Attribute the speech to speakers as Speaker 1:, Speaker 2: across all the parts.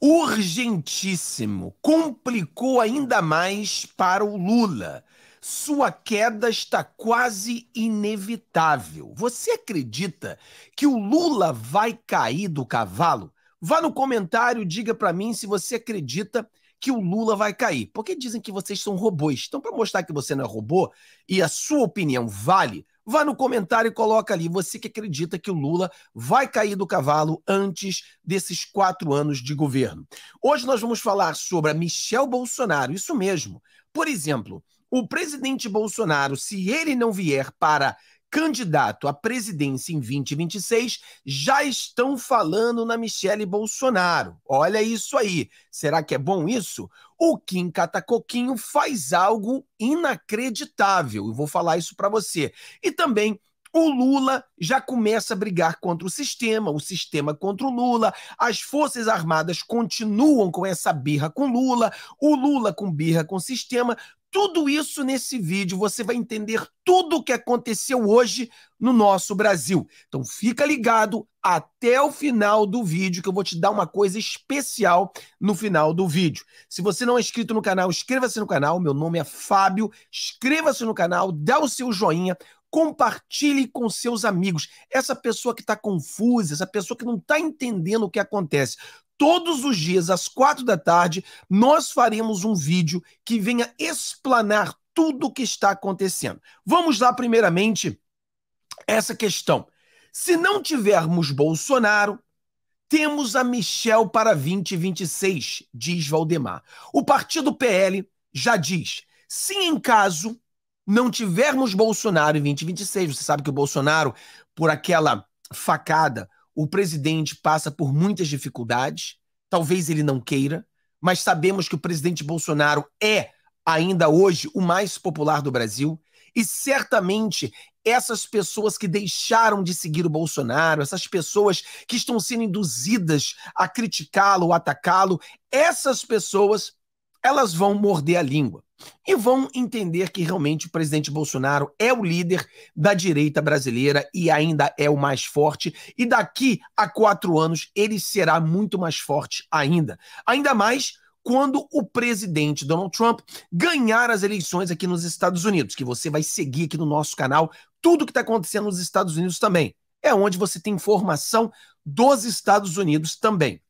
Speaker 1: urgentíssimo complicou ainda mais para o Lula. Sua queda está quase inevitável. Você acredita que o Lula vai cair do cavalo? Vá no comentário, diga para mim se você acredita que o Lula vai cair. Porque dizem que vocês são robôs. Então, para mostrar que você não é robô e a sua opinião vale, Vá no comentário e coloca ali você que acredita que o Lula vai cair do cavalo antes desses quatro anos de governo. Hoje nós vamos falar sobre a Michel Bolsonaro, isso mesmo. Por exemplo, o presidente Bolsonaro, se ele não vier para candidato à presidência em 2026 já estão falando na Michele Bolsonaro. Olha isso aí. Será que é bom isso? O Kim Catacoquinho faz algo inacreditável. Eu vou falar isso para você. E também o Lula já começa a brigar contra o sistema, o sistema contra o Lula, as Forças Armadas continuam com essa birra com Lula, o Lula com birra com o sistema, tudo isso nesse vídeo. Você vai entender tudo o que aconteceu hoje no nosso Brasil. Então fica ligado até o final do vídeo que eu vou te dar uma coisa especial no final do vídeo. Se você não é inscrito no canal, inscreva-se no canal. Meu nome é Fábio. Inscreva-se no canal, dá o seu joinha, compartilhe com seus amigos. Essa pessoa que está confusa, essa pessoa que não está entendendo o que acontece todos os dias, às quatro da tarde, nós faremos um vídeo que venha explanar tudo o que está acontecendo. Vamos lá, primeiramente, essa questão. Se não tivermos Bolsonaro, temos a Michel para 2026, diz Valdemar. O partido PL já diz: se em caso não tivermos Bolsonaro em 2026, você sabe que o Bolsonaro, por aquela facada o presidente passa por muitas dificuldades, talvez ele não queira, mas sabemos que o presidente Bolsonaro é, ainda hoje, o mais popular do Brasil. E certamente essas pessoas que deixaram de seguir o Bolsonaro, essas pessoas que estão sendo induzidas a criticá-lo, atacá-lo, essas pessoas elas vão morder a língua e vão entender que realmente o presidente Bolsonaro é o líder da direita brasileira e ainda é o mais forte. E daqui a quatro anos ele será muito mais forte ainda. Ainda mais quando o presidente Donald Trump ganhar as eleições aqui nos Estados Unidos, que você vai seguir aqui no nosso canal tudo o que está acontecendo nos Estados Unidos também. É onde você tem informação dos Estados Unidos também.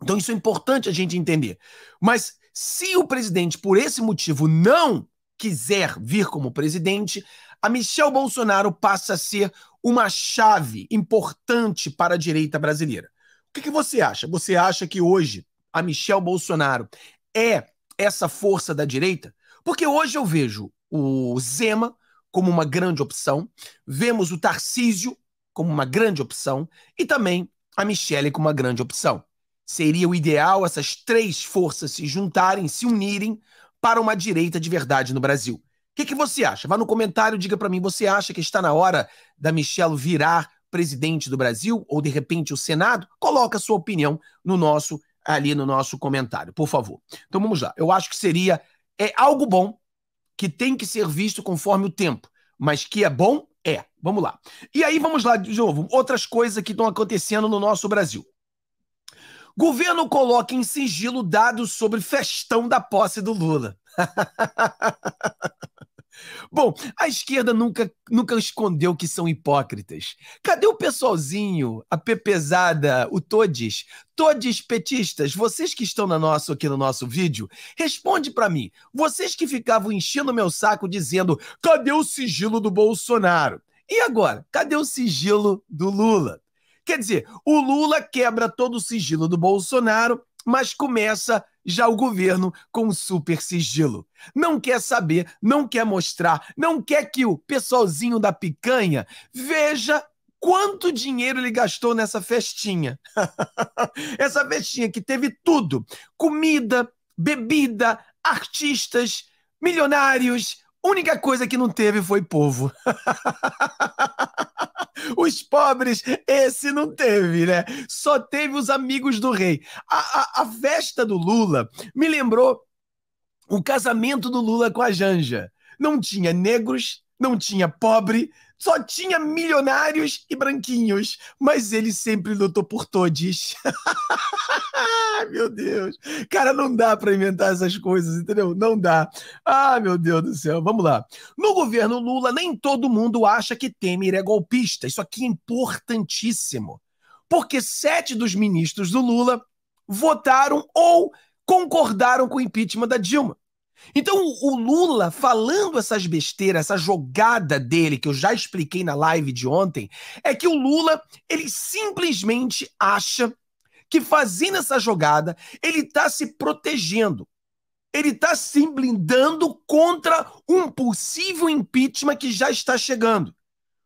Speaker 1: Então isso é importante a gente entender. Mas se o presidente, por esse motivo, não quiser vir como presidente, a Michel Bolsonaro passa a ser uma chave importante para a direita brasileira. O que, que você acha? Você acha que hoje a Michel Bolsonaro é essa força da direita? Porque hoje eu vejo o Zema como uma grande opção, vemos o Tarcísio como uma grande opção e também a Michele como uma grande opção. Seria o ideal essas três forças se juntarem, se unirem para uma direita de verdade no Brasil. O que, que você acha? Vá no comentário, diga para mim, você acha que está na hora da Michelle virar presidente do Brasil ou de repente o Senado? Coloca a sua opinião no nosso ali no nosso comentário, por favor. Então vamos lá. Eu acho que seria é algo bom que tem que ser visto conforme o tempo, mas que é bom é. Vamos lá. E aí vamos lá de novo, outras coisas que estão acontecendo no nosso Brasil. Governo coloca em sigilo dados sobre festão da posse do Lula. Bom, a esquerda nunca, nunca escondeu que são hipócritas. Cadê o pessoalzinho, a pepezada, o Todes? Todes petistas, vocês que estão na nossa aqui no nosso vídeo, responde para mim. Vocês que ficavam enchendo meu saco dizendo: cadê o sigilo do Bolsonaro? E agora, cadê o sigilo do Lula? Quer dizer, o Lula quebra todo o sigilo do Bolsonaro, mas começa já o governo com super sigilo. Não quer saber, não quer mostrar, não quer que o pessoalzinho da picanha veja quanto dinheiro ele gastou nessa festinha. Essa festinha que teve tudo: comida, bebida, artistas, milionários. Única coisa que não teve foi povo. Os pobres, esse não teve, né? Só teve os amigos do rei. A, a, a festa do Lula me lembrou o casamento do Lula com a Janja. Não tinha negros, não tinha pobre, só tinha milionários e branquinhos, mas ele sempre lutou por todos. meu Deus. Cara, não dá para inventar essas coisas, entendeu? Não dá. Ah, meu Deus do céu. Vamos lá. No governo Lula, nem todo mundo acha que Temer é golpista. Isso aqui é importantíssimo. Porque sete dos ministros do Lula votaram ou concordaram com o impeachment da Dilma. Então, o Lula falando essas besteiras, essa jogada dele que eu já expliquei na live de ontem, é que o Lula, ele simplesmente acha que fazendo essa jogada, ele está se protegendo. Ele está se blindando contra um possível impeachment que já está chegando.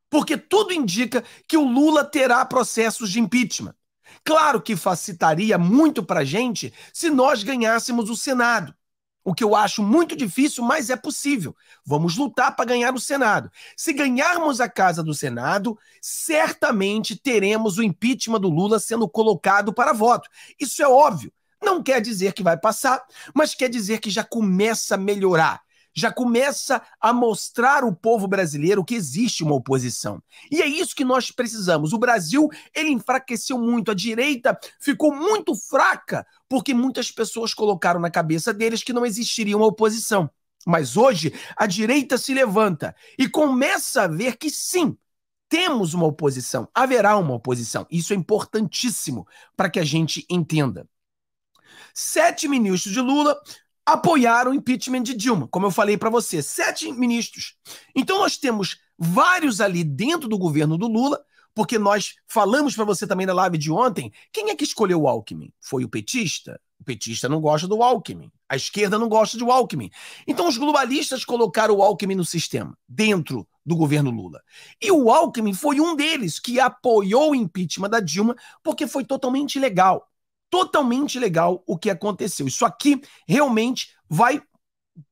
Speaker 1: Porque tudo indica que o Lula terá processos de impeachment. Claro que facilitaria muito para a gente se nós ganhássemos o Senado. O que eu acho muito difícil, mas é possível. Vamos lutar para ganhar o Senado. Se ganharmos a casa do Senado, certamente teremos o impeachment do Lula sendo colocado para voto. Isso é óbvio. Não quer dizer que vai passar, mas quer dizer que já começa a melhorar já começa a mostrar o povo brasileiro que existe uma oposição. E é isso que nós precisamos. O Brasil, ele enfraqueceu muito, a direita ficou muito fraca, porque muitas pessoas colocaram na cabeça deles que não existiria uma oposição. Mas hoje, a direita se levanta e começa a ver que sim, temos uma oposição, haverá uma oposição. Isso é importantíssimo para que a gente entenda. Sete ministros de Lula apoiaram o impeachment de Dilma, como eu falei para você, sete ministros. Então nós temos vários ali dentro do governo do Lula, porque nós falamos para você também na live de ontem, quem é que escolheu o Alckmin? Foi o petista? O petista não gosta do Alckmin. A esquerda não gosta de Alckmin. Então os globalistas colocaram o Alckmin no sistema, dentro do governo Lula. E o Alckmin foi um deles que apoiou o impeachment da Dilma porque foi totalmente ilegal totalmente legal o que aconteceu. Isso aqui realmente vai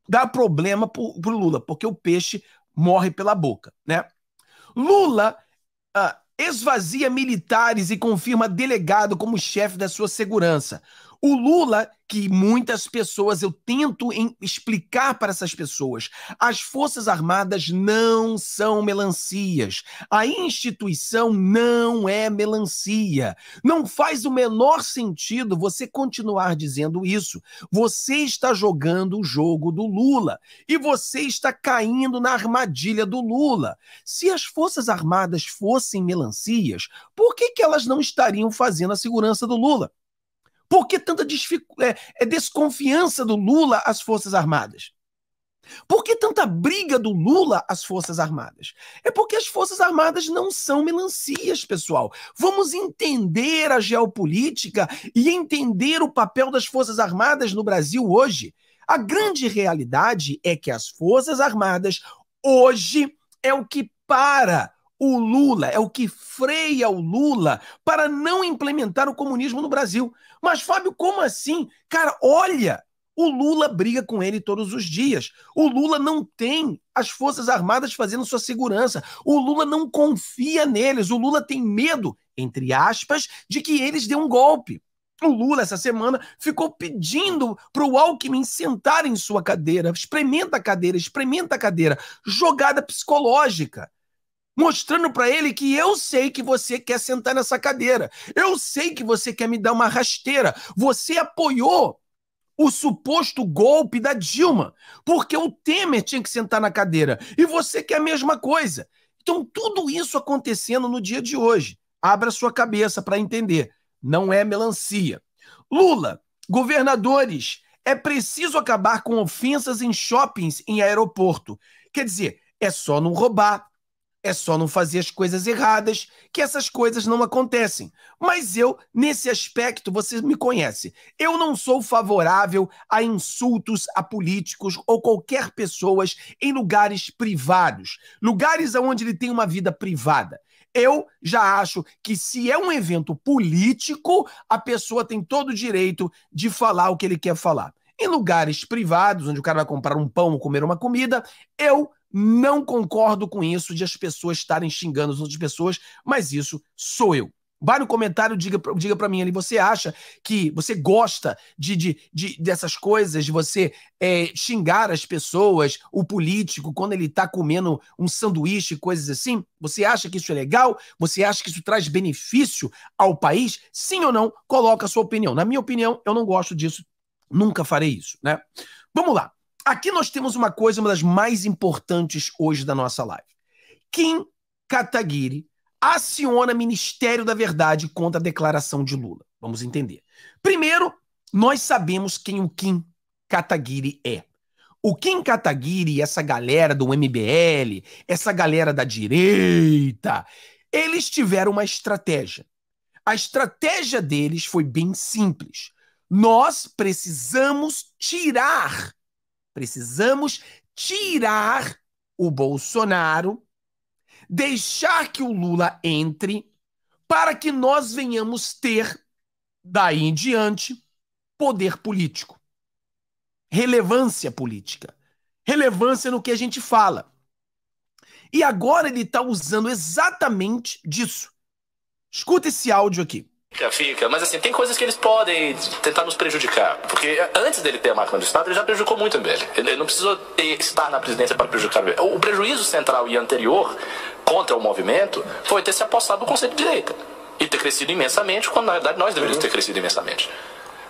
Speaker 1: dar problema pro, pro Lula, porque o peixe morre pela boca, né? Lula uh, esvazia militares e confirma delegado como chefe da sua segurança. O Lula, que muitas pessoas eu tento explicar para essas pessoas, as Forças Armadas não são melancias. A instituição não é melancia. Não faz o menor sentido você continuar dizendo isso. Você está jogando o jogo do Lula e você está caindo na armadilha do Lula. Se as Forças Armadas fossem melancias, por que, que elas não estariam fazendo a segurança do Lula? Por que tanta é, é desconfiança do Lula às Forças Armadas? Por que tanta briga do Lula às Forças Armadas? É porque as Forças Armadas não são melancias, pessoal. Vamos entender a geopolítica e entender o papel das Forças Armadas no Brasil hoje. A grande realidade é que as Forças Armadas hoje é o que para o Lula, é o que freia o Lula para não implementar o comunismo no Brasil. Mas, Fábio, como assim? Cara, olha, o Lula briga com ele todos os dias. O Lula não tem as Forças Armadas fazendo sua segurança. O Lula não confia neles. O Lula tem medo, entre aspas, de que eles dêem um golpe. O Lula, essa semana, ficou pedindo para o Alckmin sentar em sua cadeira, experimenta a cadeira, experimenta a cadeira. Jogada psicológica mostrando para ele que eu sei que você quer sentar nessa cadeira, eu sei que você quer me dar uma rasteira, você apoiou o suposto golpe da Dilma, porque o Temer tinha que sentar na cadeira e você quer a mesma coisa. Então, tudo isso acontecendo no dia de hoje. Abra sua cabeça para entender. Não é melancia. Lula, governadores, é preciso acabar com ofensas em shoppings e aeroporto. Quer dizer, é só não roubar, é só não fazer as coisas erradas que essas coisas não acontecem. Mas eu, nesse aspecto, você me conhece. Eu não sou favorável a insultos a políticos ou qualquer pessoas em lugares privados, lugares onde ele tem uma vida privada. Eu já acho que se é um evento político, a pessoa tem todo o direito de falar o que ele quer falar. Em lugares privados, onde o cara vai comprar um pão ou comer uma comida, eu não concordo com isso de as pessoas estarem xingando as outras pessoas, mas isso sou eu. Vai no comentário, diga, diga para mim ali, você acha que você gosta de, de, de dessas coisas, de você é, xingar as pessoas, o político, quando ele está comendo um sanduíche, coisas assim? Você acha que isso é legal? Você acha que isso traz benefício ao país? Sim ou não? Coloca a sua opinião. Na minha opinião, eu não gosto disso. Nunca farei isso, né? Vamos lá. Aqui nós temos uma coisa, uma das mais importantes hoje da nossa live. Kim Kataguiri aciona Ministério da Verdade contra a declaração de Lula. Vamos entender. Primeiro, nós sabemos quem o Kim Kataguiri é. O Kim Kataguiri, essa galera do MBL, essa galera da direita, eles tiveram uma estratégia. A estratégia deles foi bem simples. Nós precisamos tirar Precisamos tirar o Bolsonaro, deixar que o Lula entre, para que nós venhamos ter, daí em diante, poder político, relevância política, relevância no que a gente fala. E agora ele está usando exatamente disso. Escuta esse áudio aqui.
Speaker 2: Fica, mas assim, tem coisas que eles podem tentar nos prejudicar. Porque eh, antes dele ter a máquina do Estado, ele já prejudicou muito o MBL. Ele não precisou ter, estar na presidência para prejudicar o MBL. O prejuízo central e anterior contra o movimento foi ter se apossado do conceito de Direita. E ter crescido imensamente, quando na verdade nós deveríamos ter crescido imensamente.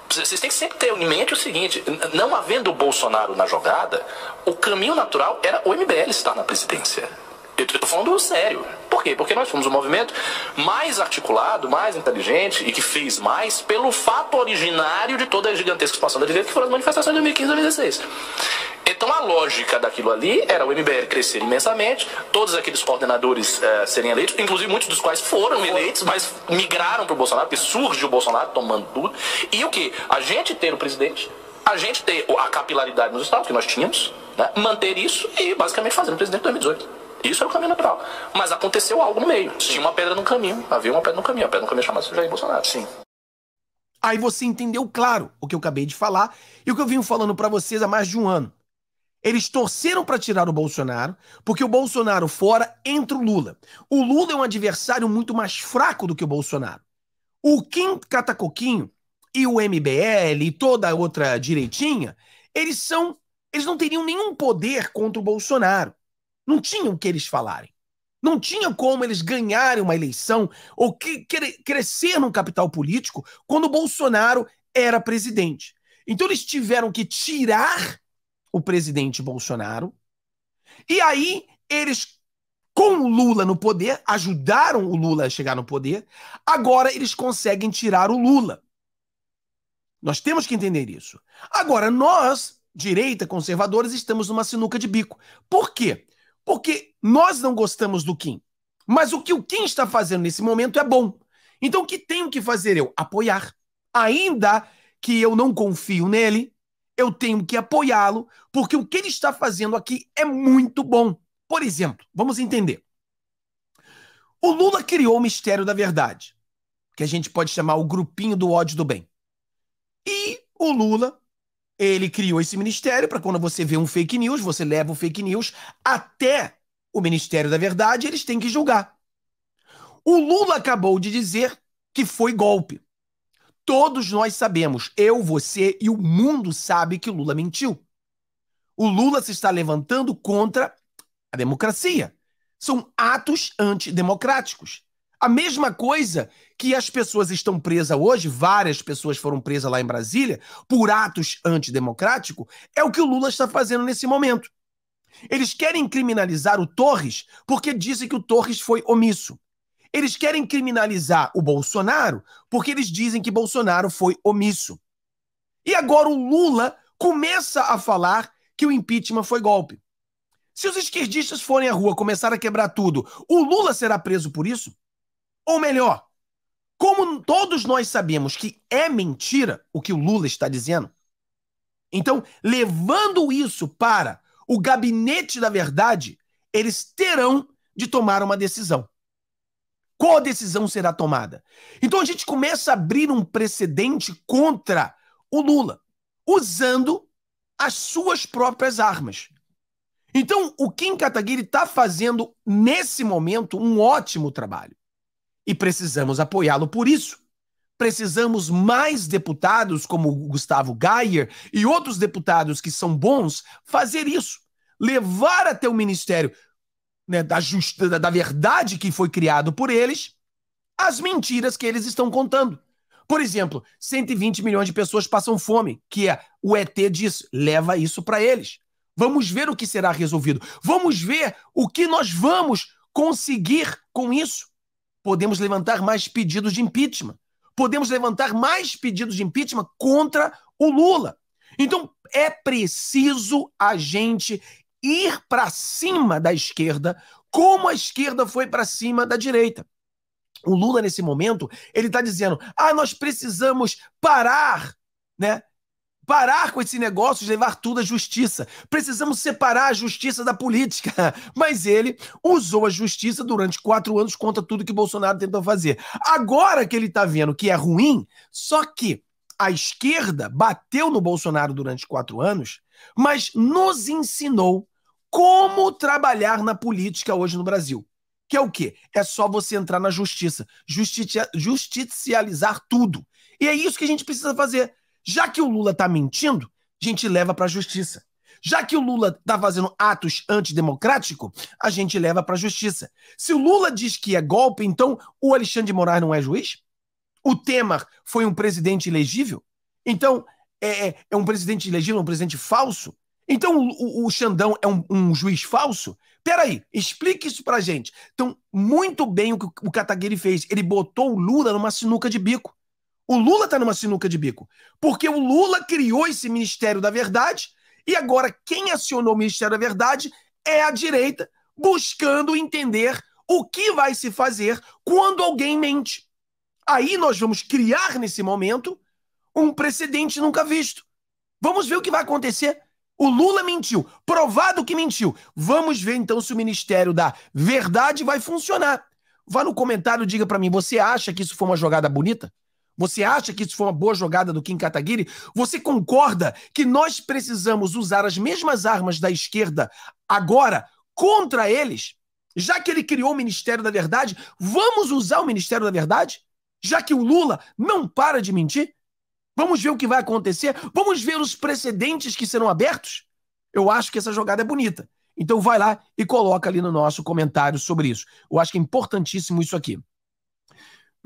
Speaker 2: Vocês têm que sempre ter em mente o seguinte: não havendo o Bolsonaro na jogada, o caminho natural era o MBL estar na presidência. Eu estou falando sério. Por quê? Porque nós fomos um movimento mais articulado, mais inteligente e que fez mais pelo fato originário de toda a gigantesca expansão da direita que foram as manifestações de 2015 e 2016. Então a lógica daquilo ali era o MBL crescer imensamente, todos aqueles coordenadores uh, serem eleitos, inclusive muitos dos quais foram eleitos, mas migraram para o Bolsonaro, porque surge o Bolsonaro tomando tudo. E o que? A gente ter o presidente, a gente ter a capilaridade nos estados que nós tínhamos, né? manter isso e basicamente fazer o presidente de 2018. Isso é o caminho natural. Mas aconteceu algo no meio. Tinha uma pedra no caminho. Havia uma pedra no caminho. A pedra no caminho é chamada Jair Bolsonaro. Sim.
Speaker 1: Aí você entendeu claro o que eu acabei de falar e o que eu vim falando para vocês há mais de um ano. Eles torceram para tirar o Bolsonaro, porque o Bolsonaro fora entra o Lula. O Lula é um adversário muito mais fraco do que o Bolsonaro. O Kim Catacoquinho e o MBL e toda a outra direitinha, eles são, eles não teriam nenhum poder contra o Bolsonaro. Não tinha o que eles falarem. Não tinha como eles ganharem uma eleição ou que, que, crescer num capital político quando o Bolsonaro era presidente. Então eles tiveram que tirar o presidente Bolsonaro. E aí eles, com o Lula no poder, ajudaram o Lula a chegar no poder. Agora eles conseguem tirar o Lula. Nós temos que entender isso. Agora, nós, direita, conservadores, estamos numa sinuca de bico. Por quê? Porque nós não gostamos do Kim. Mas o que o Kim está fazendo nesse momento é bom. Então o que tenho que fazer eu? Apoiar. Ainda que eu não confio nele, eu tenho que apoiá-lo, porque o que ele está fazendo aqui é muito bom. Por exemplo, vamos entender. O Lula criou o Mistério da Verdade, que a gente pode chamar o grupinho do ódio do bem. E o Lula ele criou esse ministério para quando você vê um fake news, você leva o fake news até o Ministério da Verdade, eles têm que julgar. O Lula acabou de dizer que foi golpe. Todos nós sabemos, eu, você e o mundo sabe que o Lula mentiu. O Lula se está levantando contra a democracia. São atos antidemocráticos. A mesma coisa que as pessoas estão presas hoje, várias pessoas foram presas lá em Brasília por atos antidemocráticos, é o que o Lula está fazendo nesse momento. Eles querem criminalizar o Torres porque dizem que o Torres foi omisso. Eles querem criminalizar o Bolsonaro porque eles dizem que Bolsonaro foi omisso. E agora o Lula começa a falar que o impeachment foi golpe. Se os esquerdistas forem à rua começar a quebrar tudo, o Lula será preso por isso? Ou melhor, como todos nós sabemos que é mentira o que o Lula está dizendo, então, levando isso para o gabinete da verdade, eles terão de tomar uma decisão. Qual decisão será tomada? Então a gente começa a abrir um precedente contra o Lula, usando as suas próprias armas. Então, o Kim Kataguiri está fazendo, nesse momento, um ótimo trabalho e precisamos apoiá-lo por isso. Precisamos mais deputados como Gustavo Gayer e outros deputados que são bons fazer isso. Levar até o ministério né, da, da verdade que foi criado por eles as mentiras que eles estão contando. Por exemplo, 120 milhões de pessoas passam fome, que é o ET diz, leva isso para eles. Vamos ver o que será resolvido. Vamos ver o que nós vamos conseguir com isso podemos levantar mais pedidos de impeachment. Podemos levantar mais pedidos de impeachment contra o Lula. Então, é preciso a gente ir para cima da esquerda, como a esquerda foi para cima da direita. O Lula, nesse momento, ele está dizendo: ah, nós precisamos parar né, Parar com esse negócio de levar tudo à justiça. Precisamos separar a justiça da política. Mas ele usou a justiça durante quatro anos contra tudo que Bolsonaro tentou fazer. Agora que ele está vendo que é ruim, só que a esquerda bateu no Bolsonaro durante quatro anos, mas nos ensinou como trabalhar na política hoje no Brasil. Que é o quê? É só você entrar na justiça, justicia, justicializar tudo. E é isso que a gente precisa fazer. Já que o Lula está mentindo, a gente leva para a justiça. Já que o Lula está fazendo atos antidemocráticos, a gente leva para a justiça. Se o Lula diz que é golpe, então o Alexandre de Moraes não é juiz? O Temer foi um presidente ilegível? Então, é, é, é um presidente ilegível, um presidente falso? Então, o, o, o Xandão é um, um, juiz falso? Peraí, explique isso pra gente. Então, muito bem o que o Kataguiri fez. Ele botou o Lula numa sinuca de bico. O Lula está numa sinuca de bico. Porque o Lula criou esse Ministério da Verdade e agora quem acionou o Ministério da Verdade é a direita, buscando entender o que vai se fazer quando alguém mente. Aí nós vamos criar nesse momento um precedente nunca visto. Vamos ver o que vai acontecer. O Lula mentiu, provado que mentiu. Vamos ver então se o Ministério da Verdade vai funcionar. Vá no comentário, diga para mim, você acha que isso foi uma jogada bonita? Você acha que isso foi uma boa jogada do Kim Kataguiri? Você concorda que nós precisamos usar as mesmas armas da esquerda agora contra eles? Já que ele criou o Ministério da Verdade, vamos usar o Ministério da Verdade? Já que o Lula não para de mentir? Vamos ver o que vai acontecer? Vamos ver os precedentes que serão abertos? Eu acho que essa jogada é bonita. Então vai lá e coloca ali no nosso comentário sobre isso. Eu acho que é importantíssimo isso aqui.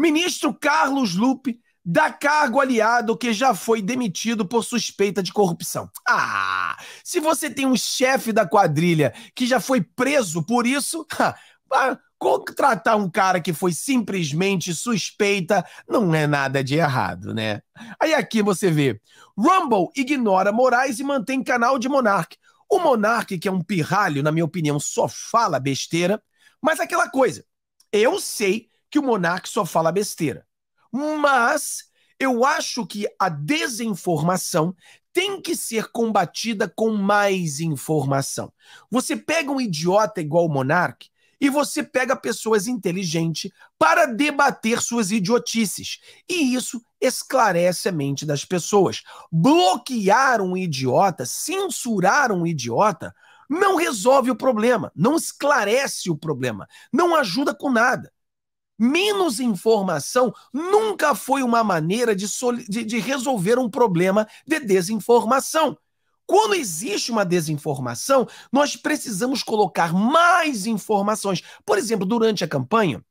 Speaker 1: Ministro Carlos Lupe dá cargo aliado que já foi demitido por suspeita de corrupção. Ah, se você tem um chefe da quadrilha que já foi preso por isso, ah, contratar um cara que foi simplesmente suspeita não é nada de errado, né? Aí aqui você vê, Rumble ignora Moraes e mantém canal de Monark. O Monark, que é um pirralho, na minha opinião, só fala besteira, mas aquela coisa, eu sei que o monarca só fala besteira. Mas eu acho que a desinformação tem que ser combatida com mais informação. Você pega um idiota igual o monarca e você pega pessoas inteligentes para debater suas idiotices. E isso esclarece a mente das pessoas. Bloquear um idiota, censurar um idiota, não resolve o problema, não esclarece o problema, não ajuda com nada. Menos informação nunca foi uma maneira de, de, de resolver um problema de desinformação. Quando existe uma desinformação, nós precisamos colocar mais informações. Por exemplo, durante a campanha,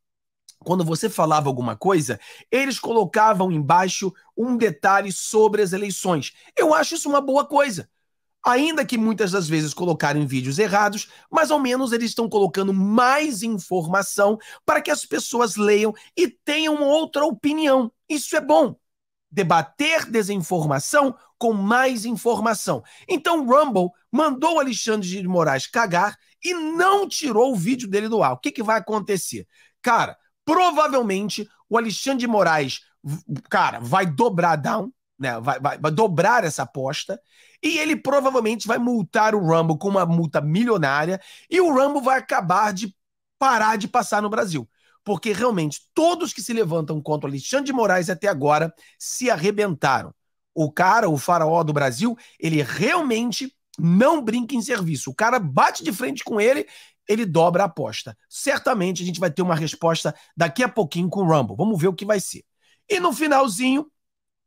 Speaker 1: quando você falava alguma coisa, eles colocavam embaixo um detalhe sobre as eleições. Eu acho isso uma boa coisa. Ainda que muitas das vezes colocarem vídeos errados, mas ao menos eles estão colocando mais informação para que as pessoas leiam e tenham outra opinião. Isso é bom. Debater desinformação com mais informação. Então Rumble mandou o Alexandre de Moraes cagar e não tirou o vídeo dele do ar. O que, que vai acontecer? Cara, provavelmente o Alexandre de Moraes, cara, vai dobrar down, né, vai, vai, vai dobrar essa aposta e ele provavelmente vai multar o Rumble com uma multa milionária e o Rumble vai acabar de parar de passar no Brasil. Porque realmente todos que se levantam contra o Alexandre de Moraes até agora se arrebentaram. O cara, o faraó do Brasil, ele realmente não brinca em serviço. O cara bate de frente com ele, ele dobra a aposta. Certamente a gente vai ter uma resposta daqui a pouquinho com o Rumble. Vamos ver o que vai ser. E no finalzinho,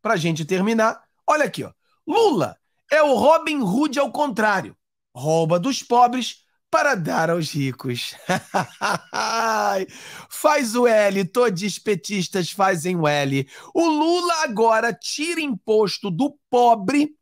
Speaker 1: para a gente terminar, olha aqui, ó. Lula é o Robin Hood ao contrário. Rouba dos pobres para dar aos ricos. Faz o L, todos os petistas fazem o L. O Lula agora tira imposto do pobre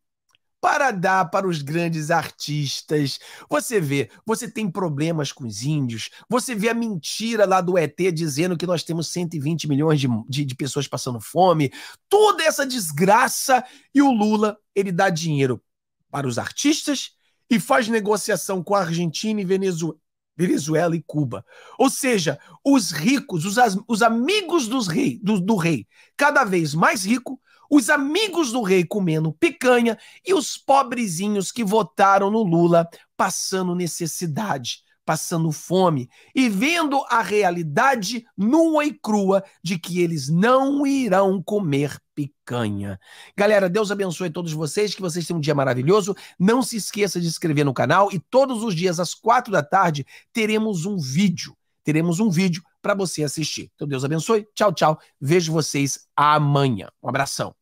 Speaker 1: para dar para os grandes artistas. Você vê, você tem problemas com os índios, você vê a mentira lá do ET dizendo que nós temos 120 milhões de, de, de pessoas passando fome, toda essa desgraça, e o Lula, ele dá dinheiro para os artistas e faz negociação com a Argentina e Venezuela. Venezuela e Cuba. Ou seja, os ricos, os, os amigos dos rei, do, do rei, cada vez mais rico, os amigos do rei comendo picanha e os pobrezinhos que votaram no Lula passando necessidade, passando fome e vendo a realidade nua e crua de que eles não irão comer picanha. Galera, Deus abençoe todos vocês, que vocês tenham um dia maravilhoso. Não se esqueça de se inscrever no canal e todos os dias às quatro da tarde teremos um vídeo. Teremos um vídeo para você assistir. Então, Deus abençoe. Tchau, tchau. Vejo vocês amanhã. Um abração.